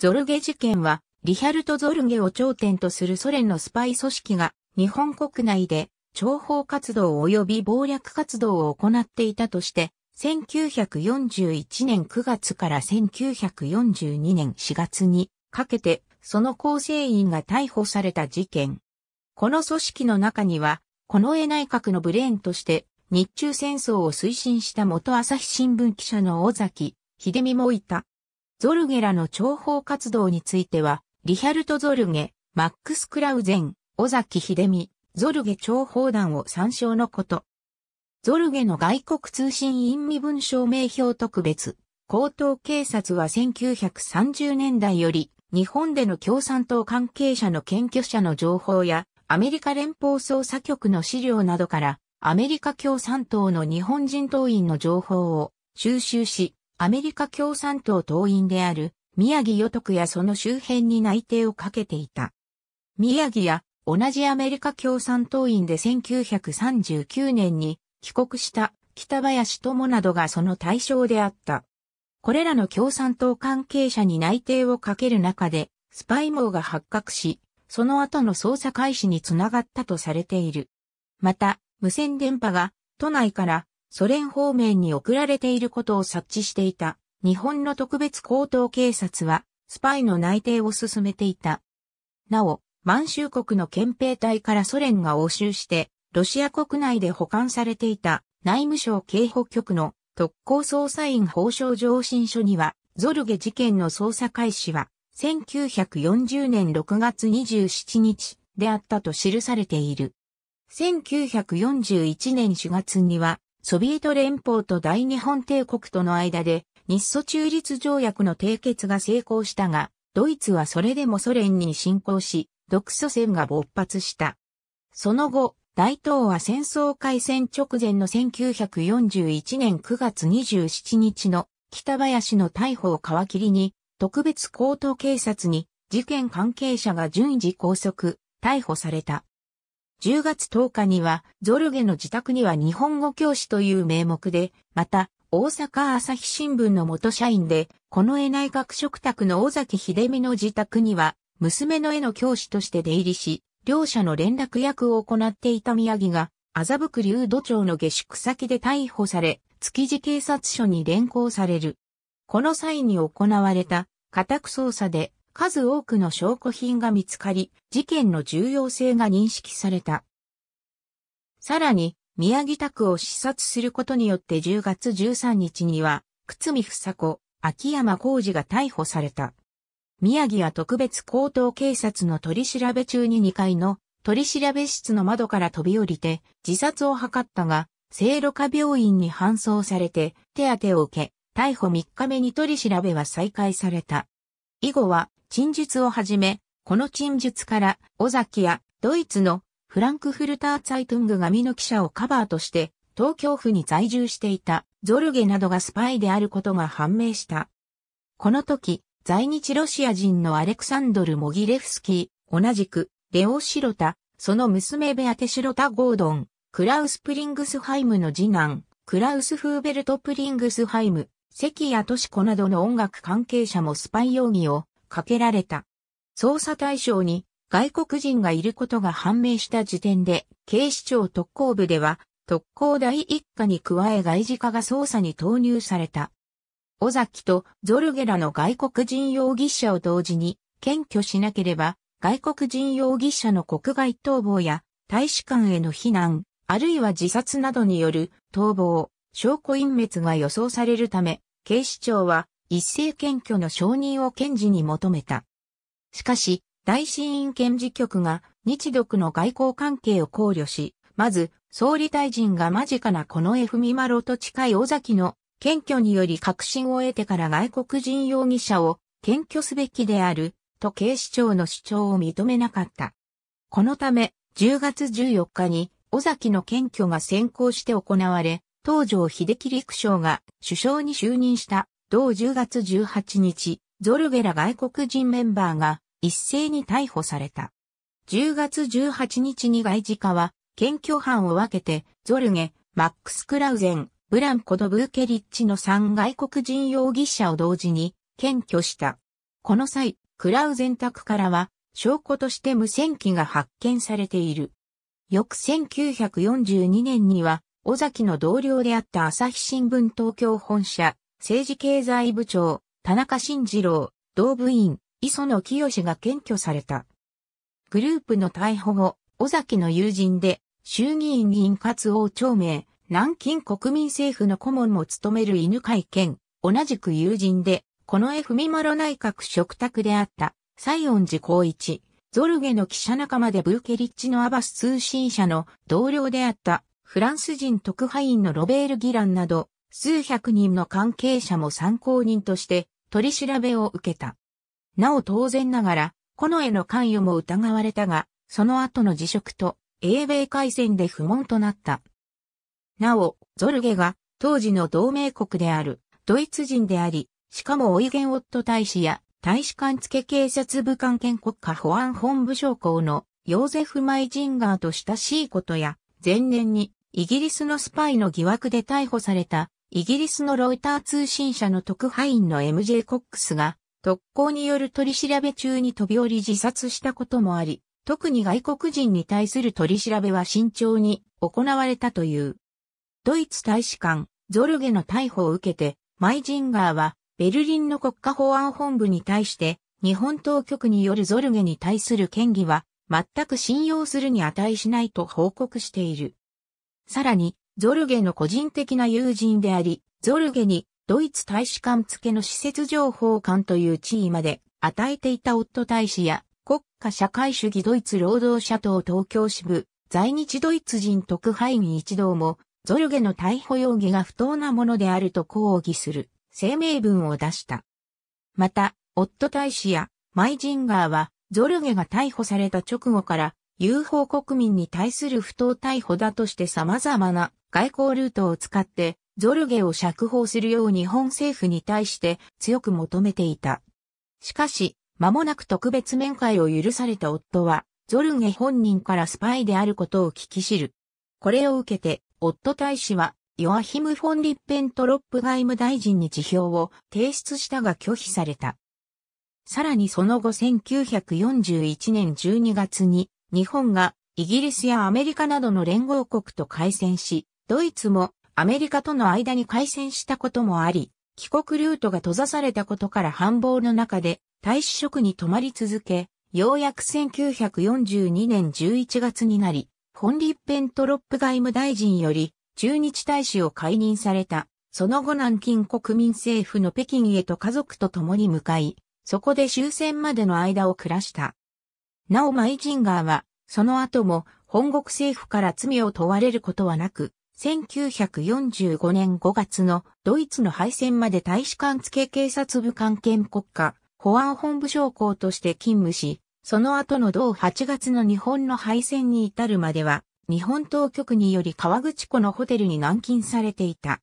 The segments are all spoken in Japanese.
ゾルゲ事件は、リヒャルト・ゾルゲを頂点とするソ連のスパイ組織が、日本国内で、諜報活動及び暴略活動を行っていたとして、1941年9月から1942年4月にかけて、その構成員が逮捕された事件。この組織の中には、近衛内閣のブレーンとして、日中戦争を推進した元朝日新聞記者の尾崎、秀美もいた。ゾルゲらの諜報活動については、リヒャルト・ゾルゲ、マックス・クラウゼン、尾崎秀美、ゾルゲ諜報団を参照のこと。ゾルゲの外国通信隠身文証明表特別、高等警察は1930年代より、日本での共産党関係者の検挙者の情報や、アメリカ連邦捜査局の資料などから、アメリカ共産党の日本人党員の情報を収集し、アメリカ共産党党員である宮城与徳やその周辺に内定をかけていた。宮城や同じアメリカ共産党員で1939年に帰国した北林友などがその対象であった。これらの共産党関係者に内定をかける中で、スパイ網が発覚し、その後の捜査開始につながったとされている。また、無線電波が都内からソ連方面に送られていることを察知していた日本の特別高等警察はスパイの内定を進めていた。なお、満州国の憲兵隊からソ連が押収して、ロシア国内で保管されていた内務省警保局の特攻捜査員報奨上申書には、ゾルゲ事件の捜査開始は、1940年6月27日であったと記されている。1941年4月には、ソビエト連邦と大日本帝国との間で日ソ中立条約の締結が成功したが、ドイツはそれでもソ連に侵攻し、独ソ戦が勃発した。その後、大東亜戦争開戦直前の1941年9月27日の北林の逮捕を皮切りに、特別高等警察に事件関係者が順次拘束、逮捕された。10月10日には、ゾルゲの自宅には日本語教師という名目で、また、大阪朝日新聞の元社員で、この絵内学食卓の尾崎秀美の自宅には、娘の絵の教師として出入りし、両者の連絡役を行っていた宮城が、麻布区流土町の下宿先で逮捕され、築地警察署に連行される。この際に行われた家宅捜査で数多くの証拠品が見つかり、事件の重要性が認識された。さらに、宮城宅を視察することによって10月13日には、久見ふ房子、秋山浩二が逮捕された。宮城は特別高等警察の取り調べ中に2階の取り調べ室の窓から飛び降りて自殺を図ったが、聖路加病院に搬送されて手当てを受け、逮捕3日目に取り調べは再開された。以後は陳述をはじめ、この陳述から、尾崎やドイツのフランクフルターツァイトング紙の記者をカバーとして、東京府に在住していたゾルゲなどがスパイであることが判明した。この時、在日ロシア人のアレクサンドル・モギレフスキー、同じく、レオ・シロタ、その娘ベアテ・シロタ・ゴードン、クラウス・プリングスハイムの次男、クラウス・フーベルト・プリングスハイム、関谷敏子などの音楽関係者もスパイ容疑をかけられた。捜査対象に外国人がいることが判明した時点で、警視庁特攻部では、特攻第一課に加え外事課が捜査に投入された。尾崎とゾルゲラの外国人容疑者を同時に検挙しなければ、外国人容疑者の国外逃亡や大使館への避難、あるいは自殺などによる逃亡、証拠隠滅が予想されるため、警視庁は一斉検挙の承認を検事に求めた。しかし、大審院検事局が日独の外交関係を考慮し、まず、総理大臣が間近なこの F・ ミマロと近い尾崎の検挙により確信を得てから外国人容疑者を検挙すべきである、と警視庁の主張を認めなかった。このため、10月14日に、尾崎の検挙が先行して行われ、東条秀樹陸将が首相に就任した同10月18日、ゾルゲラ外国人メンバーが一斉に逮捕された。10月18日に外事課は、検挙班を分けて、ゾルゲ、マックス・クラウゼン、ブランコ・ド・ブーケリッチの3外国人容疑者を同時に検挙した。この際、クラウゼン宅からは、証拠として無線機が発見されている。翌1942年には、尾崎の同僚であった朝日新聞東京本社、政治経済部長、田中慎二郎、同部員、磯野清が検挙された。グループの逮捕後、尾崎の友人で、衆議院議員活動長名、南京国民政府の顧問も務める犬会健、同じく友人で、この絵文丸内閣食卓であった、西恩寺光一、ゾルゲの記者仲間でブーケリッチのアバス通信社の同僚であった、フランス人特派員のロベール・ギランなど、数百人の関係者も参考人として取り調べを受けた。なお当然ながら、このへの関与も疑われたが、その後の辞職と、英米海戦で不問となった。なお、ゾルゲが、当時の同盟国である、ドイツ人であり、しかもオイゲンオット大使や、大使館付警察部官兼国家保安本部将校の、ヨーゼフ・マイジンガーと親しいことや、前年に、イギリスのスパイの疑惑で逮捕された、イギリスのロイター通信社の特派員の MJ コックスが、特攻による取り調べ中に飛び降り自殺したこともあり、特に外国人に対する取り調べは慎重に行われたという。ドイツ大使館、ゾルゲの逮捕を受けて、マイジンガーは、ベルリンの国家保安本部に対して、日本当局によるゾルゲに対する権疑は、全く信用するに値しないと報告している。さらに、ゾルゲの個人的な友人であり、ゾルゲにドイツ大使館付けの施設情報官という地位まで与えていた夫大使や国家社会主義ドイツ労働者党東京支部在日ドイツ人特派員一同もゾルゲの逮捕容疑が不当なものであると抗議する声明文を出した。また、夫大使やマイジンガーはゾルゲが逮捕された直後から UFO 国民に対する不当逮捕だとして様々な外交ルートを使ってゾルゲを釈放するよう日本政府に対して強く求めていた。しかし、間もなく特別面会を許された夫は、ゾルゲ本人からスパイであることを聞き知る。これを受けて、夫大使は、ヨアヒム・フォン・リッペントロップ外務大臣に辞表を提出したが拒否された。さらにその後1941年12月に、日本がイギリスやアメリカなどの連合国と開戦し、ドイツもアメリカとの間に開戦したこともあり、帰国ルートが閉ざされたことから繁忙の中で大使職に泊まり続け、ようやく1942年11月になり、フォンリッペントロップ外務大臣より駐日大使を解任された。その後南京国民政府の北京へと家族と共に向かい、そこで終戦までの間を暮らした。なおマイジンガーは、その後も本国政府から罪を問われることはなく、1945年5月のドイツの敗戦まで大使館付警察部関係国家保安本部将校として勤務し、その後の同8月の日本の敗戦に至るまでは、日本当局により川口湖のホテルに軟禁されていた。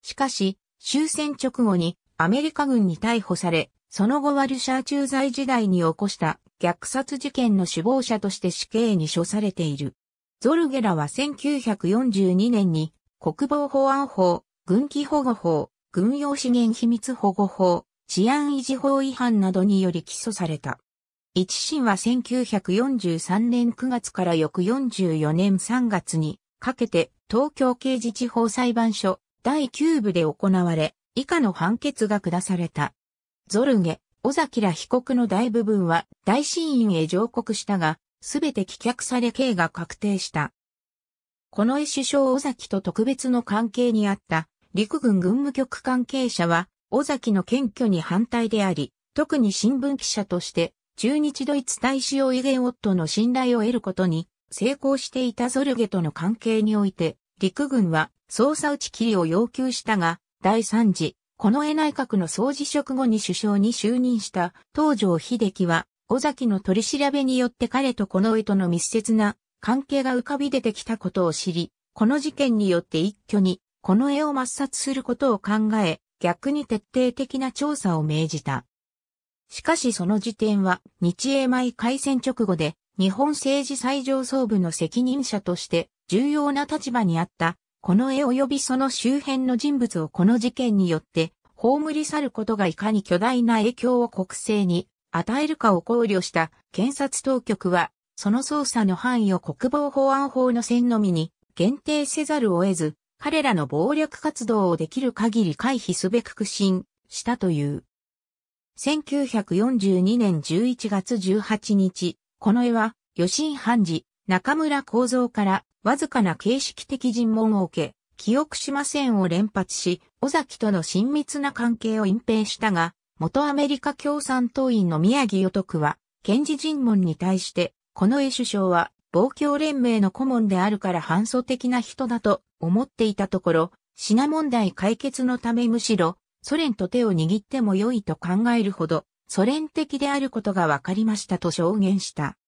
しかし、終戦直後にアメリカ軍に逮捕され、その後ワルシャー駐在時代に起こした虐殺事件の首謀者として死刑に処されている。ゾルゲラは1942年に国防保安法、軍機保護法、軍用資源秘密保護法、治安維持法違反などにより起訴された。一審は1943年9月から翌44年3月にかけて東京刑事地方裁判所第9部で行われ、以下の判決が下された。ゾルゲ、小崎ら被告の大部分は大審院へ上告したが、すべて棄却され刑が確定した。この絵首相尾崎と特別の関係にあった陸軍軍務局関係者は尾崎の検挙に反対であり、特に新聞記者として中日ドイツ大使用イゲ夫オットの信頼を得ることに成功していたゾルゲとの関係において、陸軍は捜査打ち切りを要求したが、第3次、この絵内閣の総辞職後に首相に就任した東条秀樹は尾崎の取り調べによって彼とこの絵との密接な関係が浮かび出てきたことを知り、この事件によって一挙に、この絵を抹殺することを考え、逆に徹底的な調査を命じた。しかしその時点は、日英米開戦直後で、日本政治最上層部の責任者として、重要な立場にあった、この絵及びその周辺の人物をこの事件によって、葬り去ることがいかに巨大な影響を国政に与えるかを考慮した検察当局は、その捜査の範囲を国防保安法の線のみに限定せざるを得ず、彼らの暴力活動をできる限り回避すべく苦心したという。1942年11月18日、この絵は、余震判事、中村幸三から、わずかな形式的尋問を受け、記憶しませんを連発し、尾崎との親密な関係を隠蔽したが、元アメリカ共産党員の宮城与徳は、検事尋問に対して、この絵首相は、暴共連盟の顧問であるから反祖的な人だと思っていたところ、品問題解決のためむしろ、ソ連と手を握っても良いと考えるほど、ソ連的であることが分かりましたと証言した。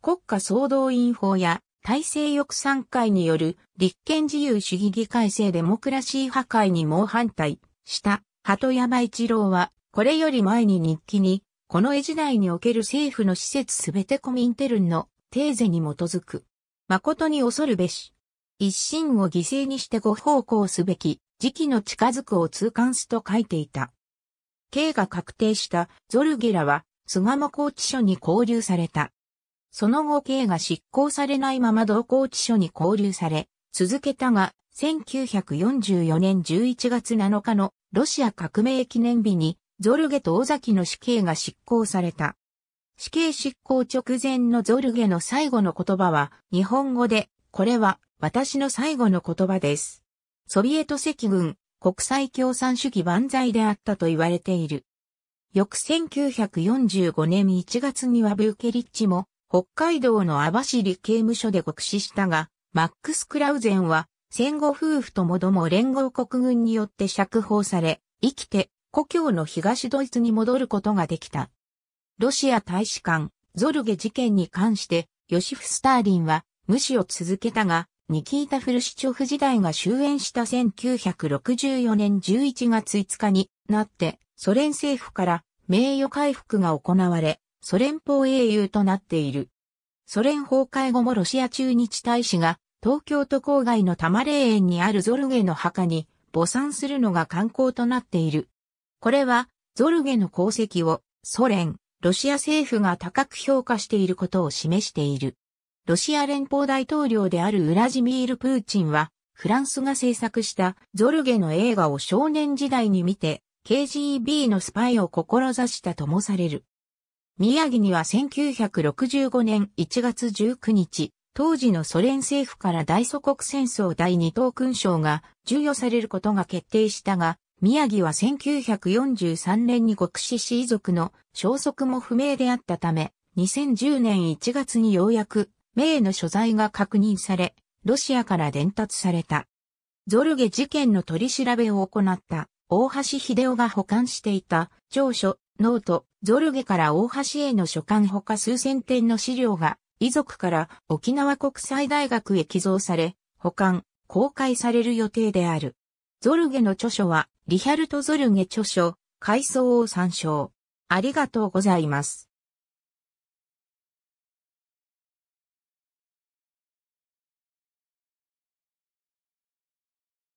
国家総動員法や体制抑散会による立憲自由主義議会制デモクラシー破壊に猛反対した鳩山一郎はこれより前に日記に、この絵時代における政府の施設すべてコミンテルンのテーゼに基づく。誠に恐るべし。一心を犠牲にしてご奉公すべき、時期の近づくを痛感すと書いていた。刑が確定したゾルゲラは、菅間拘置所に拘留された。その後刑が執行されないまま同拘置所に拘留され、続けたが、1944年11月7日のロシア革命記念日にゾルゲと尾崎の死刑が執行された。死刑執行直前のゾルゲの最後の言葉は、日本語で、これは私の最後の言葉です。ソビエト赤軍、国際共産主義万歳であったと言われている。翌1945年1月にはブーケリッチも、北海道の網走刑務所で獄死したが、マックス・クラウゼンは、戦後夫婦ともども連合国軍によって釈放され、生きて故郷の東ドイツに戻ることができた。ロシア大使館、ゾルゲ事件に関して、ヨシフ・スターリンは無視を続けたが、ニキータ・フルシチョフ時代が終焉した1964年11月5日になって、ソ連政府から名誉回復が行われ、ソ連邦英雄となっている。ソ連崩壊後もロシア駐日大使が東京都郊外の多摩霊園にあるゾルゲの墓に墓参するのが観光となっている。これは、ゾルゲの功績をソ連、ロシア政府が高く評価していることを示している。ロシア連邦大統領であるウラジミール・プーチンは、フランスが制作したゾルゲの映画を少年時代に見て、KGB のスパイを志したともされる。宮城には1965年1月19日、当時のソ連政府から大祖国戦争第二等勲章が授与されることが決定したが、宮城は1943年に極士氏遺族の消息も不明であったため、2010年1月にようやく、名の所在が確認され、ロシアから伝達された。ゾルゲ事件の取り調べを行った大橋秀夫が保管していた長所、ノート、ゾルゲから大橋への書簡ほか数千点の資料が遺族から沖縄国際大学へ寄贈され、保管、公開される予定である。ゾルゲの著書はリヒャルト・ゾルゲ著書、回想を参照。ありがとうございます。